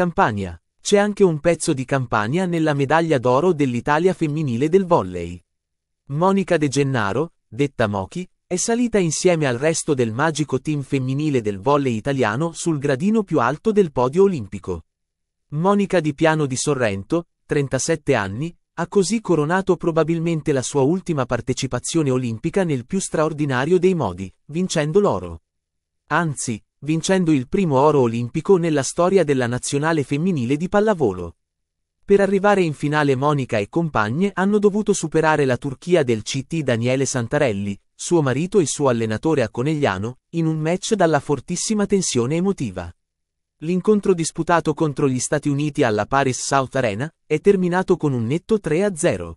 Campania. C'è anche un pezzo di campagna nella medaglia d'oro dell'Italia femminile del volley. Monica De Gennaro, detta Mochi, è salita insieme al resto del magico team femminile del volley italiano sul gradino più alto del podio olimpico. Monica Di Piano di Sorrento, 37 anni, ha così coronato probabilmente la sua ultima partecipazione olimpica nel più straordinario dei modi, vincendo l'oro. Anzi, vincendo il primo oro olimpico nella storia della nazionale femminile di pallavolo. Per arrivare in finale Monica e compagne hanno dovuto superare la Turchia del CT Daniele Santarelli, suo marito e suo allenatore a Conegliano, in un match dalla fortissima tensione emotiva. L'incontro disputato contro gli Stati Uniti alla Paris South Arena è terminato con un netto 3-0.